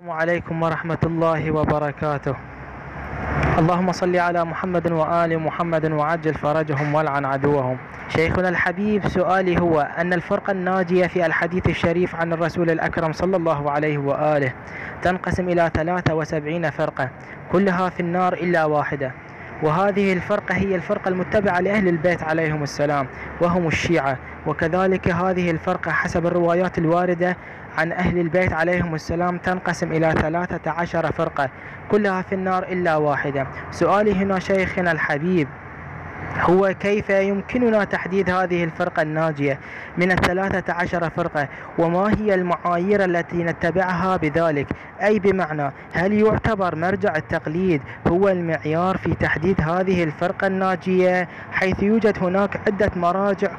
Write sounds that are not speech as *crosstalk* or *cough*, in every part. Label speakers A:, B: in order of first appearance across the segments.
A: السلام عليكم ورحمة الله وبركاته اللهم صل على محمد وآل محمد وعجل فرجهم والعن عدوهم شيخنا الحبيب سؤالي هو أن الفرقة الناجية في الحديث الشريف عن الرسول الأكرم صلى الله عليه وآله تنقسم إلى 73 فرقة كلها في النار إلا واحدة وهذه الفرقة هي الفرقة المتبعة لأهل البيت عليهم السلام وهم الشيعة وكذلك هذه الفرقة حسب الروايات الواردة عن أهل البيت عليهم السلام تنقسم إلى ثلاثة عشر فرقة كلها في النار إلا واحدة سؤالي هنا شيخنا الحبيب هو كيف يمكننا تحديد هذه الفرقة الناجية من الثلاثة عشر فرقة وما هي المعايير التي نتبعها بذلك أي بمعنى هل يعتبر مرجع التقليد هو المعيار في تحديد هذه الفرقة الناجية حيث يوجد هناك عدة مراجع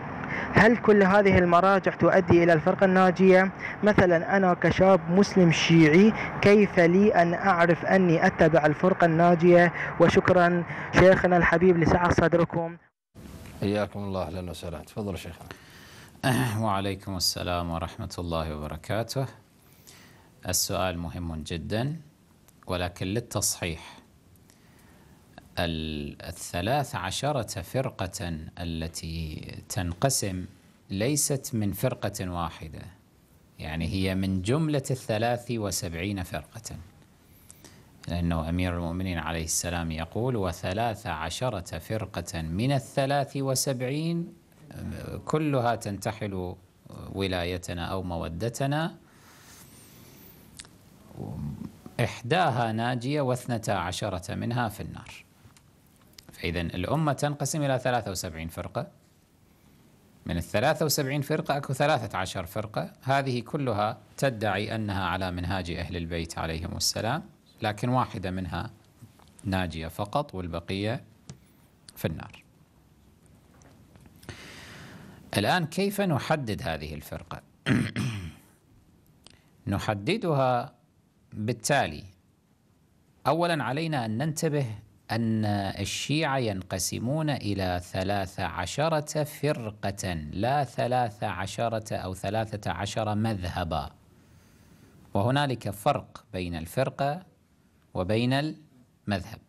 A: هل كل هذه المراجع تؤدي إلى الفرقة الناجية؟ مثلا أنا كشاب مسلم شيعي كيف لي أن أعرف أني أتبع الفرقة الناجية وشكرا شيخنا الحبيب لسعة صدركم حياكم الله أهلا وسهلا
B: تفضل شيخنا أه، وعليكم السلام ورحمة الله وبركاته السؤال مهم جدا ولكن للتصحيح الثلاث عشرة فرقة التي تنقسم ليست من فرقة واحدة يعني هي من جملة الثلاث وسبعين فرقة لأنه أمير المؤمنين عليه السلام يقول وثلاث عشرة فرقة من الثلاث وسبعين كلها تنتحل ولايتنا أو مودتنا إحداها ناجية واثنتا عشرة منها في النار فإذا الأمة تنقسم إلى 73 فرقة من ال 73 فرقة أكو 13 فرقة هذه كلها تدعي أنها على منهاج أهل البيت عليهم السلام لكن واحدة منها ناجية فقط والبقية في النار الآن كيف نحدد هذه الفرقة؟ *clears throat* نحددها بالتالي أولا علينا أن ننتبه أن الشيعة ينقسمون إلى ثلاث عشرة فرقة لا ثلاث عشرة أو ثلاثة عشر مذهبا وهنالك فرق بين الفرقة وبين المذهب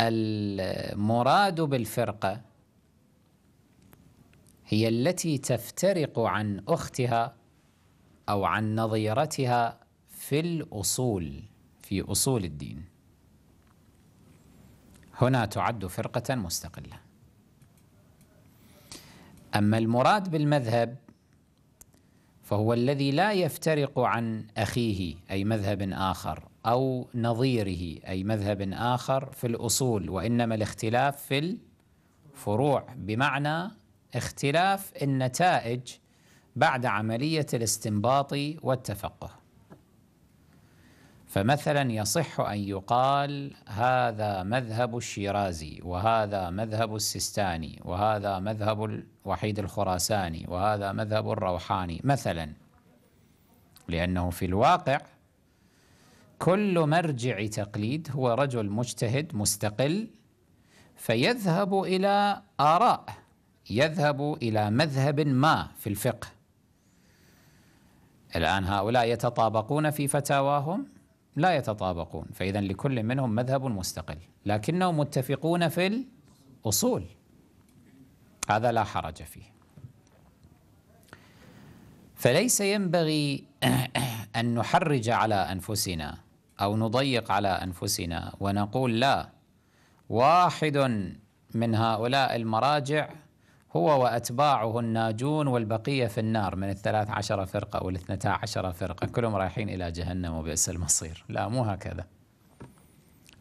B: المراد بالفرقة هي التي تفترق عن أختها أو عن نظيرتها في الأصول في أصول الدين هنا تعد فرقة مستقلة أما المراد بالمذهب فهو الذي لا يفترق عن أخيه أي مذهب آخر أو نظيره أي مذهب آخر في الأصول وإنما الاختلاف في الفروع بمعنى اختلاف النتائج بعد عملية الاستنباط والتفقه فمثلا يصح أن يقال هذا مذهب الشيرازي وهذا مذهب السيستاني وهذا مذهب الوحيد الخراساني وهذا مذهب الروحاني مثلا لأنه في الواقع كل مرجع تقليد هو رجل مجتهد مستقل فيذهب إلى آراء يذهب إلى مذهب ما في الفقه الآن هؤلاء يتطابقون في فتاواهم لا يتطابقون فإذا لكل منهم مذهب مستقل لكنهم متفقون في الأصول هذا لا حرج فيه فليس ينبغي *clears throat* أن نحرج على أنفسنا أو نضيق على أنفسنا ونقول لا واحد من هؤلاء المراجع هو وأتباعه الناجون والبقية في النار من الثلاث عشر فرقة أو الاثنتا عشر فرقة كلهم رايحين إلى جهنم وبئس المصير لا مو هكذا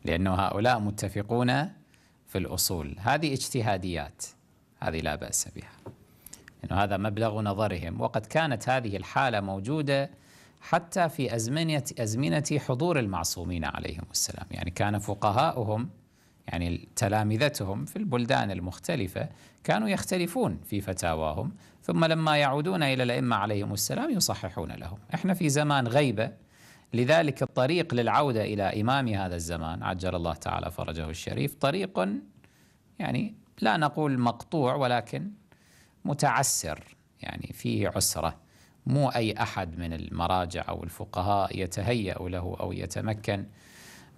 B: لأنه هؤلاء متفقون في الأصول هذه اجتهاديات هذه لا بأس بها لأنه هذا مبلغ نظرهم وقد كانت هذه الحالة موجودة حتى في أزمنة أزمنة حضور المعصومين عليهم السلام يعني كان فقهاؤهم يعني تلامذتهم في البلدان المختلفة كانوا يختلفون في فتاواهم ثم لما يعودون إلى الأئمة عليهم السلام يصححون لهم إحنا في زمان غيبة لذلك الطريق للعودة إلى إمام هذا الزمان عجل الله تعالى فرجه الشريف طريق يعني لا نقول مقطوع ولكن متعسر يعني فيه عسرة مو أي أحد من المراجع أو الفقهاء يتهيأ له أو يتمكن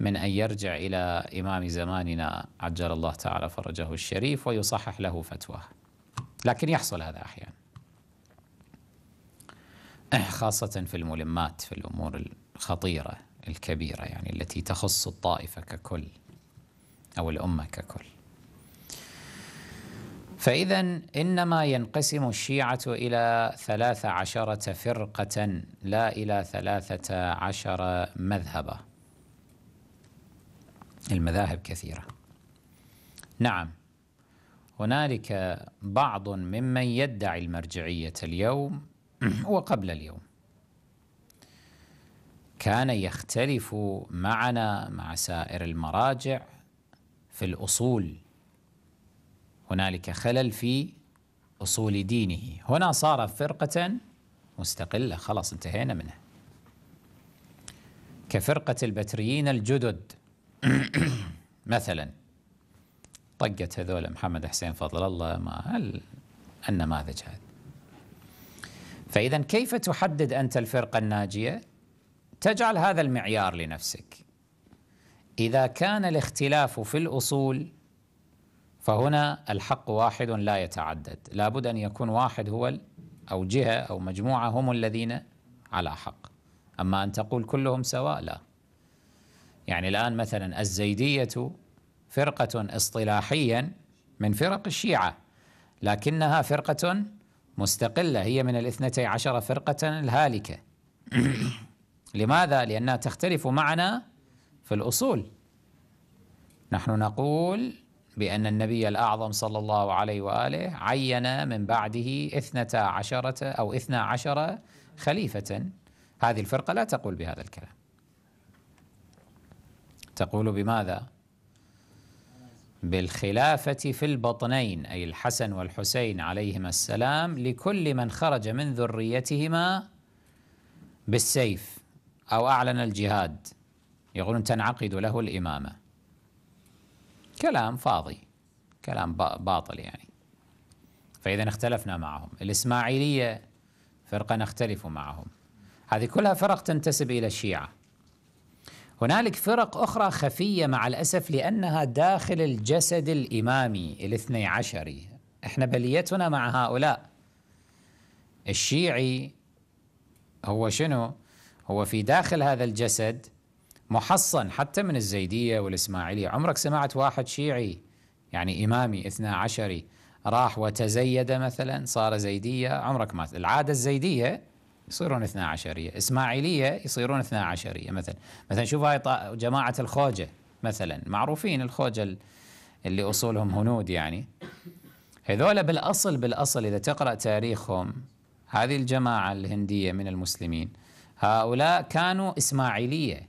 B: من أن يرجع إلى إمام زماننا عجل الله تعالى فرجه الشريف ويصحح له فتواه لكن يحصل هذا أحيانا *clears throat* خاصة في الملمات في الأمور الخطيرة الكبيرة يعني التي تخص الطائفة ككل أو الأمة ككل فإذا إنما ينقسم الشيعة إلى ثلاث عشرة فرقة لا إلى ثلاثة عشر مذهباً المذاهب كثيرة نعم هنالك بعض ممن يدعي المرجعية اليوم *clears throat* وقبل اليوم كان يختلف معنا مع سائر المراجع في الأصول هنالك خلل في أصول دينه هنا صار فرقة مستقلة خلاص انتهينا منها كفرقة البتريين الجدد *coughs* مثلا طقت هذول محمد حسين فضل الله ما النماذج هذه فإذا كيف تحدد أنت الفرقة الناجية؟ تجعل هذا المعيار لنفسك إذا كان الاختلاف في الأصول فهنا الحق واحد لا يتعدد لابد أن يكون واحد هو أو جهة أو مجموعة هم الذين على حق أما أن تقول كلهم سواء لا يعني الآن مثلا الزيدية فرقة اصطلاحيا من فرق الشيعة لكنها فرقة مستقلة هي من الاثنتي عشر فرقة الهالكة *clears throat* لماذا؟ لأنها تختلف معنا في الأصول نحن نقول بأن النبي الأعظم صلى الله عليه وآله عين من بعده اثنتا عشرة أو اثنا عشر خليفة هذه الفرقة لا تقول بهذا الكلام تقول بماذا بالخلافة في البطنين أي الحسن والحسين عليهما السلام لكل من خرج من ذريتهما بالسيف أو أعلن الجهاد يقولون تنعقد له الإمامة كلام فاضي كلام باطل يعني فإذا اختلفنا معهم الإسماعيلية فرقة نختلف معهم هذه كلها فرق تنتسب إلى الشيعة هنالك فرق أخرى خفية مع الأسف لأنها داخل الجسد الإمامي الاثني عشري احنا بليتنا مع هؤلاء الشيعي هو شنو؟ هو في داخل هذا الجسد محصن حتى من الزيدية والإسماعيلية عمرك سمعت واحد شيعي يعني إمامي اثنى عشري راح وتزيد مثلا صار زيدية عمرك ما العادة الزيدية يصيرون اثنا عشرية إسماعيلية يصيرون اثنا عشرية مثلا مثلا شوف هاي جماعة الخوجة مثلا معروفين الخوجة اللي أصولهم هنود يعني هذول بالأصل بالأصل إذا تقرأ تاريخهم هذه الجماعة الهندية من المسلمين هؤلاء كانوا إسماعيلية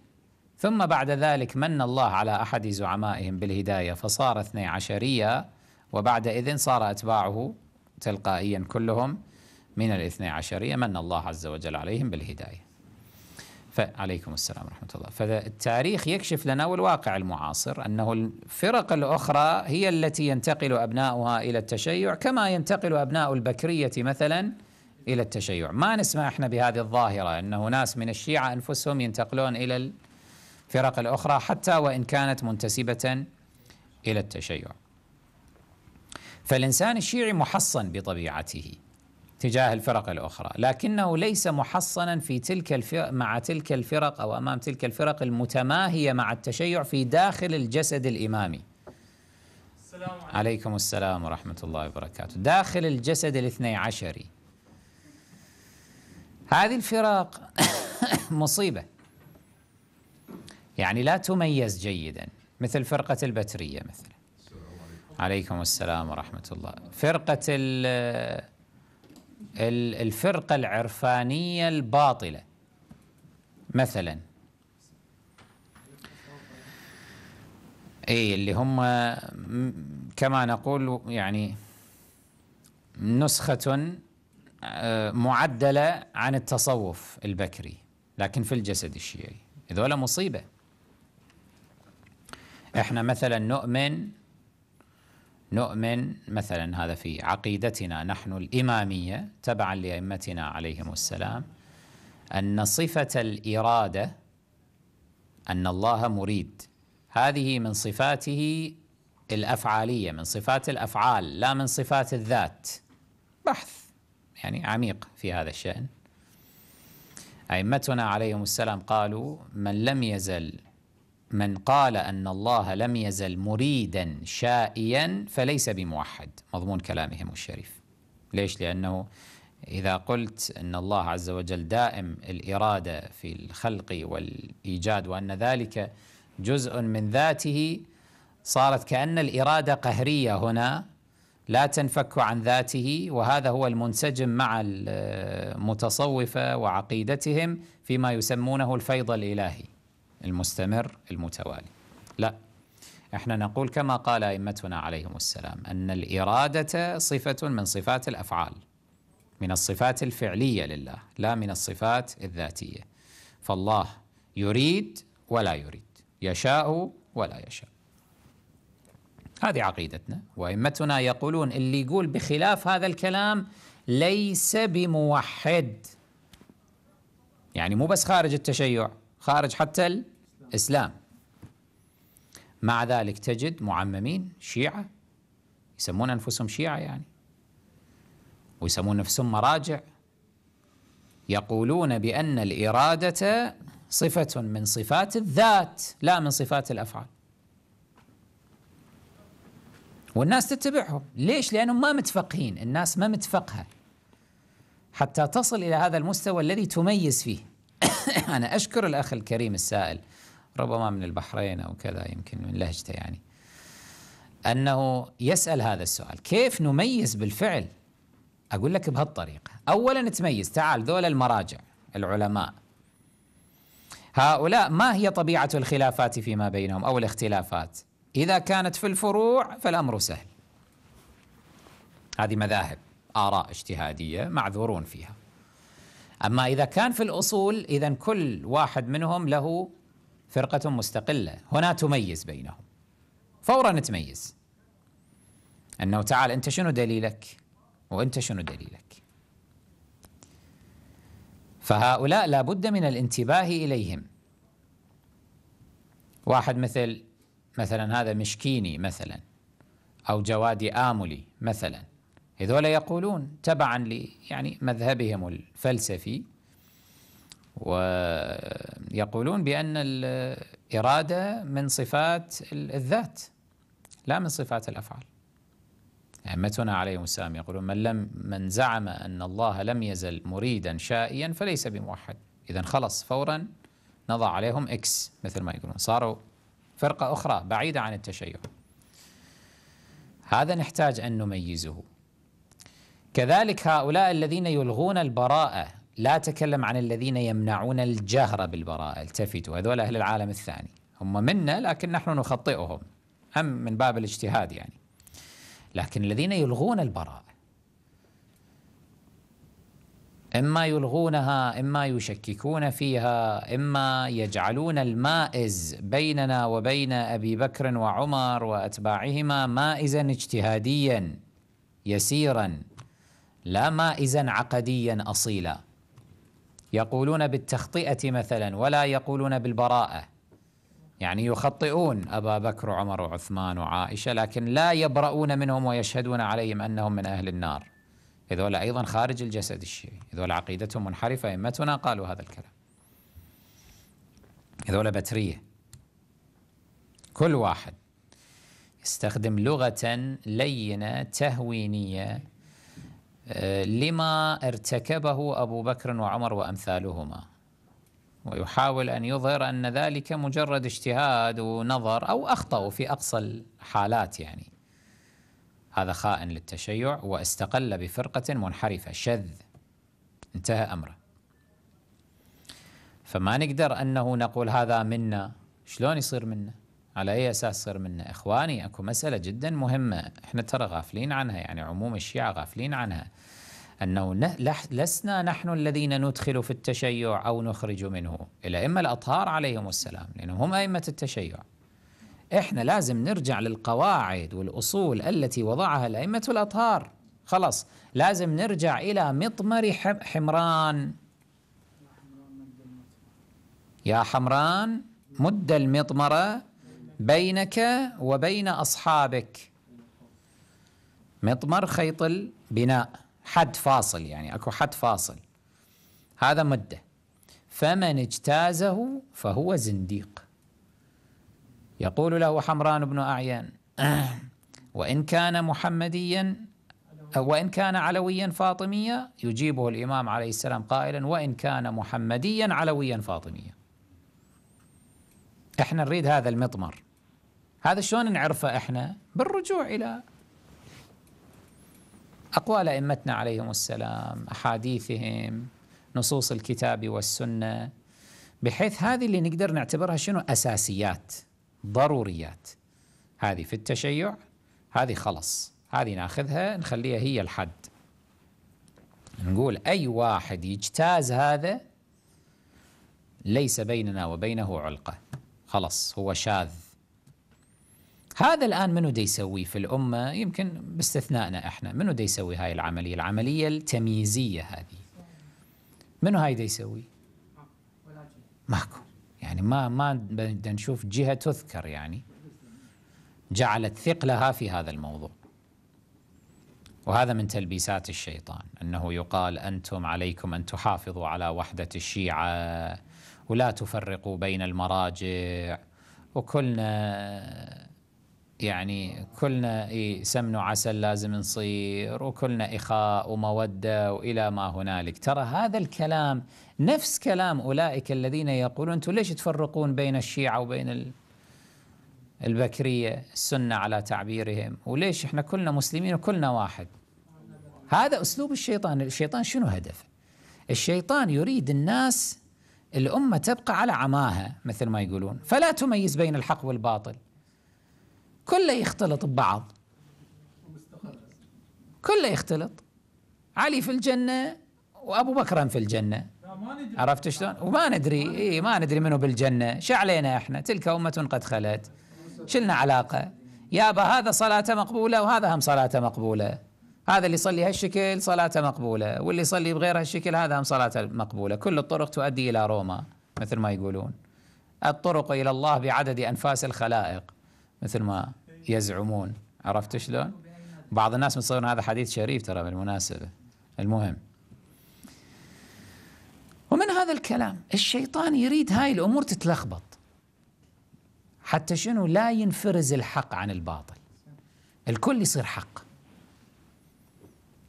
B: ثم بعد ذلك من الله على أحد زعمائهم بالهداية فصار اثني عشرية وبعد إذن صار أتباعه تلقائيا كلهم من الاثنى عشرية من الله عز وجل عليهم بالهداية فعليكم السلام ورحمة الله فالتاريخ يكشف لنا والواقع المعاصر أنه الفرق الأخرى هي التي ينتقل أبناؤها إلى التشيع كما ينتقل أبناء البكرية مثلا إلى التشيع ما نسمع إحنا بهذه الظاهرة أنه ناس من الشيعة أنفسهم ينتقلون إلى الفرق الأخرى حتى وإن كانت منتسبة إلى التشيع فالإنسان الشيعي محصن بطبيعته تجاه الفرق الاخرى، لكنه ليس محصنا في تلك الفرق مع تلك الفرق او امام تلك الفرق المتماهيه مع التشيع في داخل الجسد الامامي. السلام عليكم. عليكم السلام ورحمه الله وبركاته، داخل الجسد الاثني عشري. هذه الفرق *coughs* مصيبه. يعني لا تميز جيدا مثل فرقه البتريه مثلا. عليكم السلام ورحمه الله، فرقه ال الفرقة العرفانية الباطلة مثلا اي اللي هم كما نقول يعني نسخة آه، معدلة عن التصوف البكري لكن في الجسد الشيعي هذول مصيبة احنا مثلا نؤمن نؤمن مثلا هذا في عقيدتنا نحن الإمامية تبعا لأئمتنا عليهم السلام أن صفة الإرادة أن الله مريد هذه من صفاته الأفعالية من صفات الأفعال لا من صفات الذات بحث يعني عميق في هذا الشأن أئمتنا عليهم السلام قالوا من لم يزل من قال أن الله لم يزل مريدا شائيا فليس بموحد مضمون كلامهم الشريف ليش؟ لأنه إذا قلت أن الله عز وجل دائم الإرادة في الخلق والإيجاد وأن ذلك جزء من ذاته صارت كأن الإرادة قهرية هنا لا تنفك عن ذاته وهذا هو المنسجم مع المتصوفة وعقيدتهم فيما يسمونه الفيض الإلهي المستمر المتوالي لا احنا نقول كما قال ائمتنا عليهم السلام ان الاراده صفه من صفات الافعال من الصفات الفعليه لله لا من الصفات الذاتيه فالله يريد ولا يريد يشاء ولا يشاء هذه عقيدتنا وائمتنا يقولون اللي يقول بخلاف هذا الكلام ليس بموحد يعني مو بس خارج التشيع خارج حتى إسلام مع ذلك تجد معممين شيعة يسمون أنفسهم شيعة يعني ويسمون نفسهم مراجع يقولون بأن الإرادة صفة من صفات الذات لا من صفات الأفعال والناس تتبعهم ليش؟ لأنهم ما متفقهين الناس ما متفقهة حتى تصل إلى هذا المستوى الذي تميز فيه *coughs* أنا أشكر الأخ الكريم السائل ربما من البحرين أو كذا يمكن من لهجته يعني أنه يسأل هذا السؤال كيف نميز بالفعل أقول لك بهالطريقة أولا تميز تعال ذول المراجع العلماء هؤلاء ما هي طبيعة الخلافات فيما بينهم أو الاختلافات إذا كانت في الفروع فالأمر سهل هذه مذاهب آراء اجتهادية معذورون فيها أما إذا كان في الأصول إذا كل واحد منهم له فرقة مستقلة هنا تميز بينهم فورا تميز أنه تعال أنت شنو دليلك وأنت شنو دليلك فهؤلاء لابد من الانتباه إليهم واحد مثل مثلا هذا مشكيني مثلا أو جوادي آملي مثلا هذول يقولون تبعا لي يعني مذهبهم الفلسفي ويقولون بأن الإرادة من صفات الذات لا من صفات الأفعال يعني أئمتنا عليهم السلام يقولون من, لم من زعم أن الله لم يزل مريدا شائيا فليس بموحد إذا خلص فورا نضع عليهم إكس مثل ما يقولون صاروا فرقة أخرى بعيدة عن التشيع هذا نحتاج أن نميزه كذلك هؤلاء الذين يلغون البراءة لا تكلم عن الذين يمنعون الجهر بالبراءة التفتوا هذول أهل العالم الثاني هم منا لكن نحن نخطئهم أم من باب الاجتهاد يعني لكن الذين يلغون البراءة إما يلغونها إما يشككون فيها إما يجعلون المائز بيننا وبين أبي بكر وعمر وأتباعهما مائزا اجتهاديا يسيرا لا مائزا عقديا أصيلا يقولون بالتخطئة مثلا ولا يقولون بالبراءة يعني يخطئون أبا بكر وعمر وعثمان وعائشة لكن لا يبرؤون منهم ويشهدون عليهم أنهم من أهل النار هذول أيضا خارج الجسد الشيعي هذول عقيدتهم منحرفة أئمتنا قالوا هذا الكلام هذول بترية كل واحد يستخدم لغة لينة تهوينية لما ارتكبه أبو بكر وعمر وأمثالهما ويحاول أن يظهر أن ذلك مجرد اجتهاد ونظر أو أخطأوا في أقصى الحالات يعني هذا خائن للتشيع واستقل بفرقة منحرفة شذ انتهى أمره فما نقدر أنه نقول هذا منا شلون يصير منا على أي أساس صير منا إخواني أكو مسألة جدا مهمة إحنا ترى غافلين عنها يعني عموم الشيعة غافلين عنها أنه لسنا نحن الذين ندخل في التشيع أو نخرج منه الأئمة الأطهار عليهم السلام لأنهم هم أئمة التشيع إحنا لازم نرجع للقواعد والأصول التي وضعها الأئمة الأطهار خلاص لازم نرجع إلى مطمر حمران يا حمران مد المطمرة بينك وبين أصحابك مطمر خيط البناء حد فاصل يعني أكو حد فاصل هذا مدة فمن اجتازه فهو زنديق يقول له حمران بن أعيان *clears throat* وإن كان محمديا وإن كان علويا فاطميا يجيبه الإمام عليه السلام قائلا وإن كان محمديا علويا فاطميا احنا نريد هذا المضمر هذا شلون نعرفه احنا بالرجوع الى اقوال ائمتنا عليهم السلام احاديثهم نصوص الكتاب والسنه بحيث هذه اللي نقدر نعتبرها شنو اساسيات ضروريات هذه في التشيع هذه خلص هذه ناخذها نخليها هي الحد نقول اي واحد يجتاز هذا ليس بيننا وبينه علقه خلص هو شاذ هذا الآن منو دي يسويه في الأمة يمكن باستثنائنا إحنا منو دي يسوي هاي العملية العملية التمييزية هذه منو هاي دي يسوي ماكو يعني ما ما بدنا نشوف جهة تذكر يعني جعلت ثقلها في هذا الموضوع وهذا من تلبيسات الشيطان أنه يقال أنتم عليكم أن تحافظوا على وحدة الشيعة ولا تفرقوا بين المراجع وكلنا يعني كلنا سمن وعسل لازم نصير وكلنا إخاء ومودة وإلى ما هنالك ترى هذا الكلام نفس كلام أولئك الذين يقولون أنتم ليش تفرقون بين الشيعة وبين البكرية السنة على تعبيرهم وليش إحنا كلنا مسلمين وكلنا واحد هذا أسلوب الشيطان الشيطان شنو هدفه الشيطان يريد الناس الأمة تبقى على عماها مثل ما يقولون فلا تميز بين الحق والباطل كله يختلط ببعض كله يختلط علي في الجنة وأبو بكر في الجنة عرفت شلون وما ندري إيه ما ندري منو بالجنة شو علينا إحنا تلك أمة قد خلت شلنا علاقة يابا هذا صلاته مقبولة وهذا هم صلاته مقبولة هذا اللي يصلي هالشكل صلاته مقبوله واللي يصلي بغير هالشكل هذا هم صلاته مقبوله كل الطرق تؤدي الى روما مثل ما يقولون الطرق الى الله بعدد انفاس الخلائق مثل ما يزعمون عرفت شلون بعض الناس مصورون هذا حديث شريف ترى بالمناسبه المهم ومن هذا الكلام الشيطان يريد هاي الامور تتلخبط حتى شنو لا ينفرز الحق عن الباطل الكل يصير حق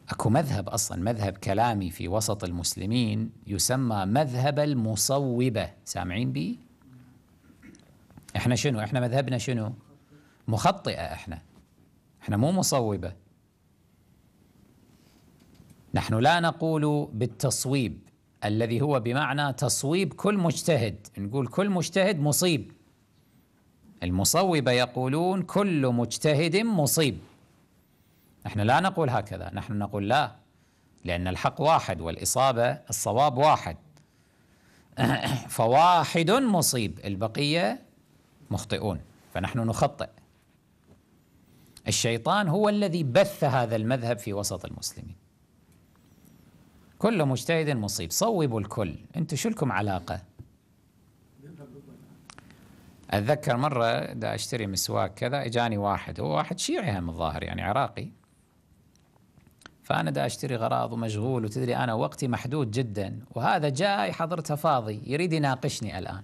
B: اكو مذهب اصلا مذهب كلامي في وسط المسلمين يسمى مذهب المصوبه سامعين بي احنا شنو احنا مذهبنا شنو مخطئه احنا احنا مو مصوبه نحن لا نقول بالتصويب الذي هو بمعنى تصويب كل مجتهد نقول كل مجتهد مصيب المصوبه يقولون كل مجتهد مصيب نحن لا نقول هكذا نحن نقول لا لأن الحق واحد والإصابة الصواب واحد *coughs* فواحد مصيب البقية مخطئون فنحن نخطئ الشيطان هو الذي بث هذا المذهب في وسط المسلمين كل مجتهد مصيب صوبوا الكل انتم شو لكم علاقة أتذكر مرة دا أشتري مسواك كذا إجاني واحد هو واحد شيعي هم الظاهر يعني عراقي فأنا دا أشتري غراض ومشغول وتدري أنا وقتي محدود جدا وهذا جاي حضرته فاضي يريد يناقشني الآن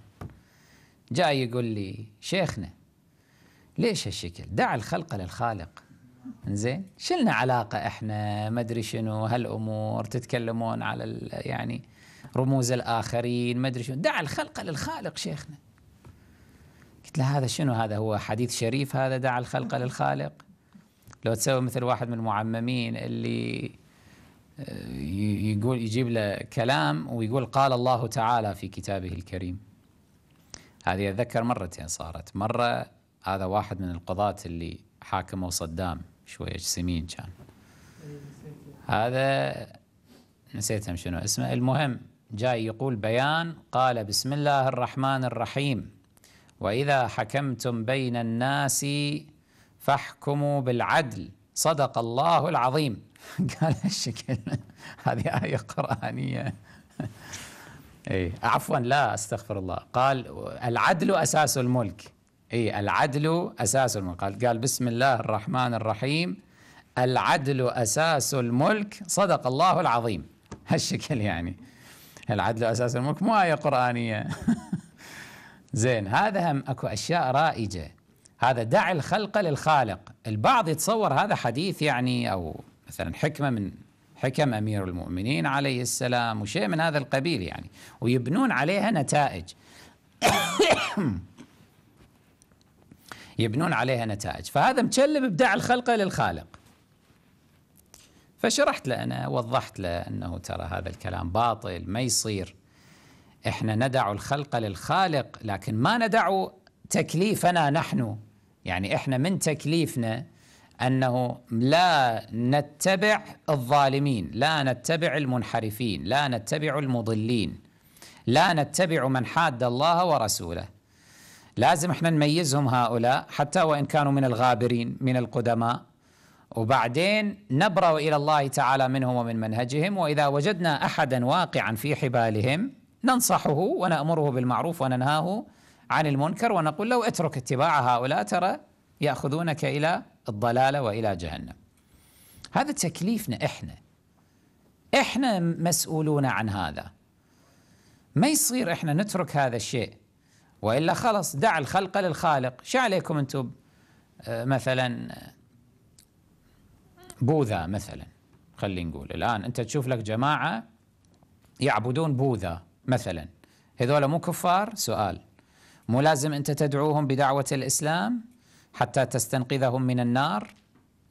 B: جاي يقول لي شيخنا ليش هالشكل دع الخلق للخالق زين شلنا علاقة إحنا ما أدري شنو هالأمور تتكلمون على يعني رموز الآخرين ما أدري شنو دع الخلق للخالق شيخنا قلت له هذا شنو هذا هو حديث شريف هذا دع الخلق للخالق لو تسوي مثل واحد من المعممين اللي آه، يقول يجيب له كلام ويقول قال الله تعالى في كتابه الكريم هذه أتذكر مرتين صارت مرة هذا واحد من القضاة اللي حاكموا صدام شوية جسمين كان هذا نسيتهم شنو اسمه المهم جاي يقول بيان قال بسم الله الرحمن الرحيم وإذا حكمتم بين الناس فاحكموا بالعدل صدق الله العظيم *laughs* قال الشكل هذه آية قرآنية *laughs* اي عفوا لا استغفر الله قال العدل أساس الملك اي العدل أساس الملك قال, قال بسم الله الرحمن الرحيم العدل أساس الملك صدق الله العظيم هالشكل *laughs* يعني العدل أساس الملك مو آية قرآنية زين هذا هم أكو أشياء رائجة هذا دع الخلق للخالق البعض يتصور هذا حديث يعني أو مثلا حكمة من حكم أمير المؤمنين عليه السلام وشيء من هذا القبيل يعني ويبنون عليها نتائج *coughs* يبنون عليها نتائج فهذا مكلب بدع الخلق للخالق فشرحت له أنا وضحت له أنه ترى هذا الكلام باطل ما يصير احنا ندع الخلق للخالق لكن ما ندع تكليفنا نحن يعني احنا من تكليفنا انه لا نتبع الظالمين، لا نتبع المنحرفين، لا نتبع المضلين. لا نتبع من حاد الله ورسوله. لازم احنا نميزهم هؤلاء حتى وان كانوا من الغابرين من القدماء وبعدين نبرأ الى الله تعالى منهم ومن منهجهم واذا وجدنا احدا واقعا في حبالهم ننصحه ونامره بالمعروف وننهاه عن المنكر ونقول له اترك اتباع هؤلاء ترى ياخذونك الى الضلاله والى جهنم. هذا تكليفنا احنا. احنا مسؤولون عن هذا. ما يصير احنا نترك هذا الشيء والا خلص دع الخلق للخالق، شو عليكم انتم آه، مثلا آه، بوذا مثلا خلينا نقول الان انت تشوف لك جماعه يعبدون بوذا مثلا هذول مو كفار؟ سؤال مو لازم انت تدعوهم بدعوه الاسلام حتى تستنقذهم من النار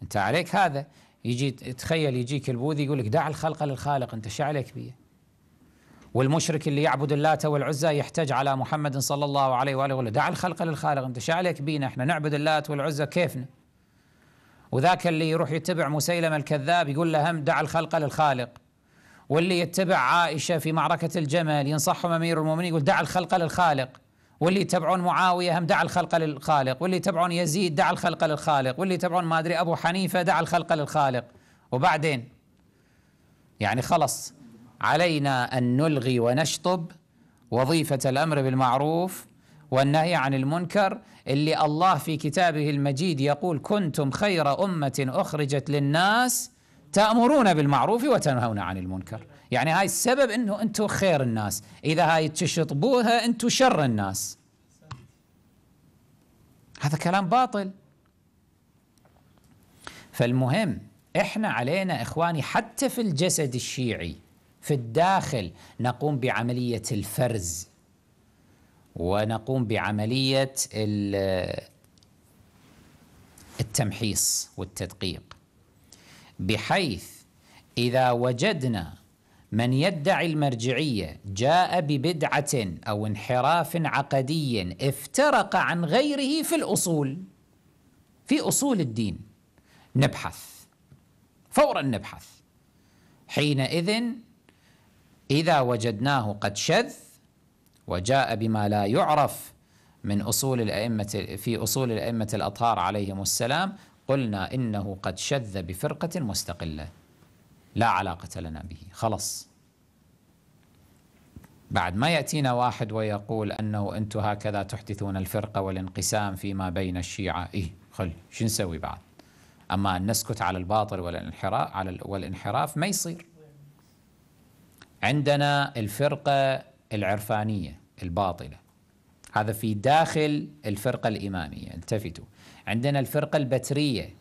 B: انت عليك هذا يجي تخيل يجيك البوذي يقول لك دع الخلق للخالق انت شو عليك بيه والمشرك اللي يعبد اللات والعزى يحتج على محمد صلى الله عليه واله يقول دع الخلق للخالق انت شو عليك بينا احنا نعبد اللات والعزى كيفنا وذاك اللي يروح يتبع مسيلمه الكذاب يقول له هم دع الخلق للخالق واللي يتبع عائشه في معركه الجمل ينصحهم امير المؤمنين يقول دع الخلق للخالق واللي يتبعون معاوية هم دعا الخلق للخالق واللي يتبعون يزيد دعا الخلق للخالق واللي يتبعون ما أدري أبو حنيفة دعا الخلق للخالق وبعدين يعني خلص علينا أن نلغي ونشطب وظيفة الأمر بالمعروف والنهي عن المنكر اللي الله في كتابه المجيد يقول كنتم خير أمة أخرجت للناس تأمرون بالمعروف وتنهون عن المنكر يعني هاي السبب انه انتم خير الناس اذا هاي تشطبوها انتم شر الناس هذا كلام باطل فالمهم احنا علينا اخواني حتى في الجسد الشيعي في الداخل نقوم بعمليه الفرز ونقوم بعمليه التمحيص والتدقيق بحيث اذا وجدنا من يدعي المرجعية جاء ببدعة أو انحراف عقدي افترق عن غيره في الأصول في أصول الدين نبحث فورا نبحث حينئذ إذا وجدناه قد شذ وجاء بما لا يعرف من أصول الأئمة في أصول الأئمة الأطهار عليهم السلام قلنا إنه قد شذ بفرقة مستقلة لا علاقة لنا به خلص بعد ما يأتينا واحد ويقول أنه أنتم هكذا تحدثون الفرقة والانقسام فيما بين الشيعة إيه خل شو نسوي بعد أما أن نسكت على الباطل والانحراف, على والانحراف ما يصير عندنا الفرقة العرفانية الباطلة هذا في داخل الفرقة الإمامية التفتوا عندنا الفرقة البترية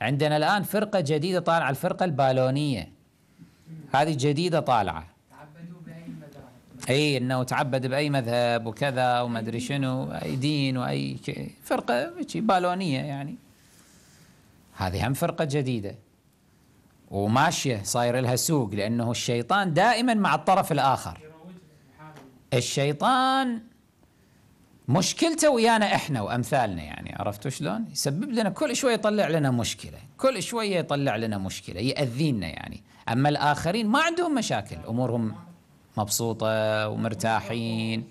B: عندنا الآن فرقة جديدة طالعة الفرقة البالونية هذه جديدة طالعة تعبدوا بأي مذهب أي أنه تعبد بأي مذهب وكذا وما أدري شنو أي دين وأي فرقة بالونية يعني هذه هم فرقة جديدة وماشية صاير لها سوق لأنه الشيطان دائما مع الطرف الآخر الشيطان مشكلته ويانا احنا وامثالنا يعني عرفتوا شلون؟ يسبب لنا كل شويه يطلع لنا مشكله، كل شويه يطلع لنا مشكله، ياذينا يعني، اما الاخرين ما عندهم مشاكل، امورهم مبسوطه ومرتاحين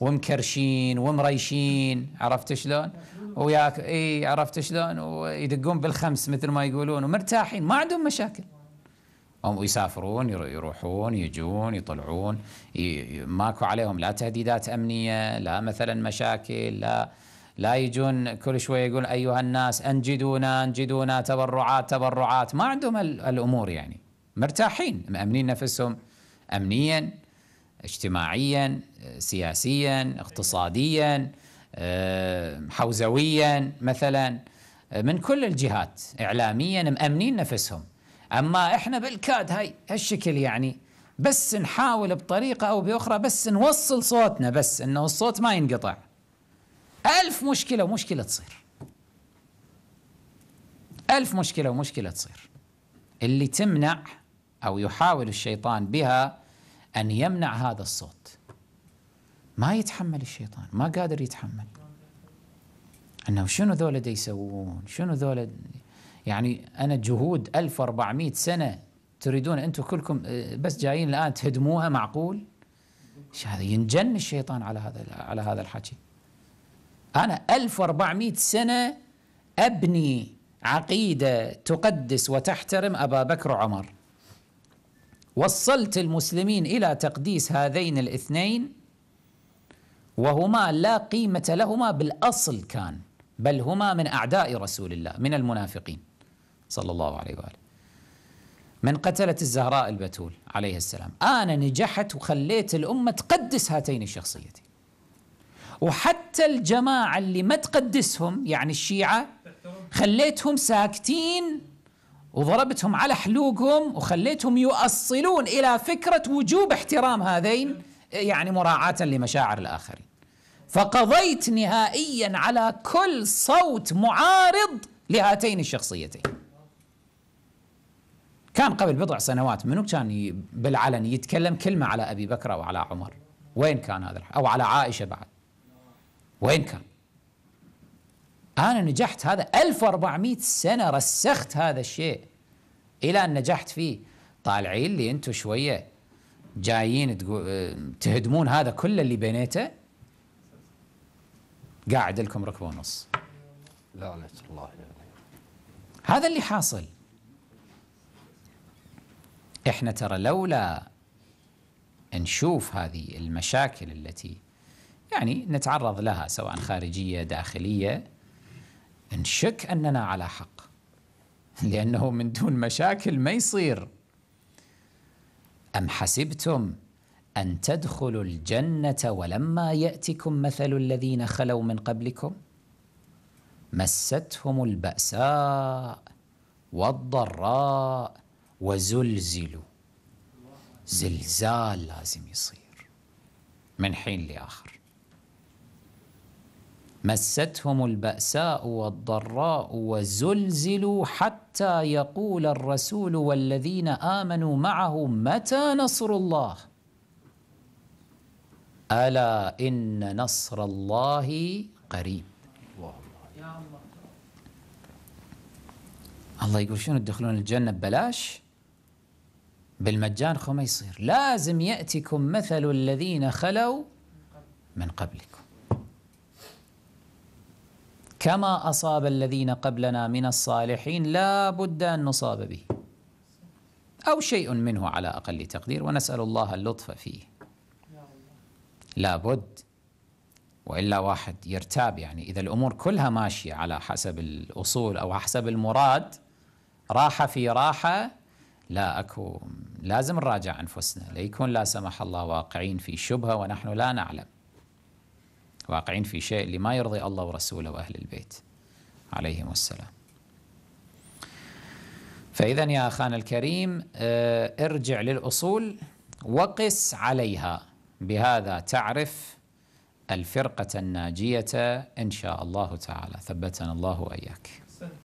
B: ومكرشين ومريشين، عرفت شلون؟ وياك اي عرفت شلون؟ ويدقون بالخمس مثل ما يقولون ومرتاحين، ما عندهم مشاكل. هم يسافرون يروحون يجون يطلعون ماكو عليهم لا تهديدات امنيه لا مثلا مشاكل لا لا يجون كل شويه يقول ايها الناس انجدونا انجدونا تبرعات تبرعات ما عندهم الامور يعني مرتاحين مامنين نفسهم امنيا اجتماعيا سياسيا اقتصاديا آه، حوزويا مثلا من كل الجهات اعلاميا مامنين نفسهم أما إحنا بالكاد هاي هالشكل يعني بس نحاول بطريقة أو بأخرى بس نوصل صوتنا بس إنه الصوت ما ينقطع ألف مشكلة ومشكلة تصير ألف مشكلة ومشكلة تصير اللي تمنع أو يحاول الشيطان بها أن يمنع هذا الصوت ما يتحمل الشيطان ما قادر يتحمل أنه شنو ذولا دي يسوون شنو ذولا يعني أنا جهود 1400 سنة تريدون أنتم كلكم آه، بس جايين الآن تهدموها معقول هذا ينجن الشيطان على هذا على هذا الحكي أنا 1400 سنة أبني عقيدة تقدس وتحترم أبا بكر وعمر وصلت المسلمين إلى تقديس هذين الاثنين وهما لا قيمة لهما بالأصل كان بل هما من أعداء رسول الله من المنافقين صلى الله عليه وآله من قتلت الزهراء البتول عليه السلام أنا نجحت وخليت الأمة تقدس هاتين الشخصيتين وحتى الجماعة اللي ما تقدسهم يعني الشيعة خليتهم ساكتين وضربتهم على حلوقهم وخليتهم يؤصلون إلى فكرة وجوب احترام هذين يعني مراعاة لمشاعر الآخرين فقضيت نهائيا على كل صوت معارض لهاتين الشخصيتين كان قبل بضع سنوات منو كان بالعلن يتكلم كلمة على أبي بكر أو على عمر وين كان هذا أو على عائشة بعد وين كان أنا نجحت هذا 1400 سنة رسخت هذا الشيء إلى أن نجحت فيه طالعين لي أنتم شوية جايين تهدمون هذا كله اللي بنيته قاعد لكم ركب ونص
A: لعنة الله يعني.
B: هذا اللي حاصل احنا ترى لولا نشوف هذه المشاكل التي يعني نتعرض لها سواء خارجية داخلية نشك أننا على حق *laughs* لأنه من دون مشاكل ما يصير أم حسبتم أن تدخلوا الجنة ولما يأتكم مثل الذين خلوا من قبلكم مستهم البأساء والضراء وزلزلوا زلزال لازم يصير من حين لآخر مستهم البأساء والضراء وزلزلوا حتى يقول الرسول والذين آمنوا معه متى نصر الله ألا إن نصر الله قريب الله يقول شنو تدخلون الجنة ببلاش؟ بالمجان خو ما يصير لازم يأتيكم مثل الذين خلوا من قبلكم كما أصاب الذين قبلنا من الصالحين لا بد أن نصاب به أو شيء منه على أقل تقدير ونسأل الله اللطف فيه لا بد وإلا واحد يرتاب يعني إذا الأمور كلها ماشية على حسب الأصول أو حسب المراد راحة في راحة لا أكو لازم نراجع أنفسنا ليكون لا سمح الله واقعين في شبهة ونحن لا نعلم واقعين في شيء اللي ما يرضي الله ورسوله وأهل البيت عليهم السلام فإذا يا أخانا الكريم آه، ارجع للأصول وقس عليها بهذا تعرف الفرقة الناجية إن شاء الله تعالى ثبتنا الله وإياك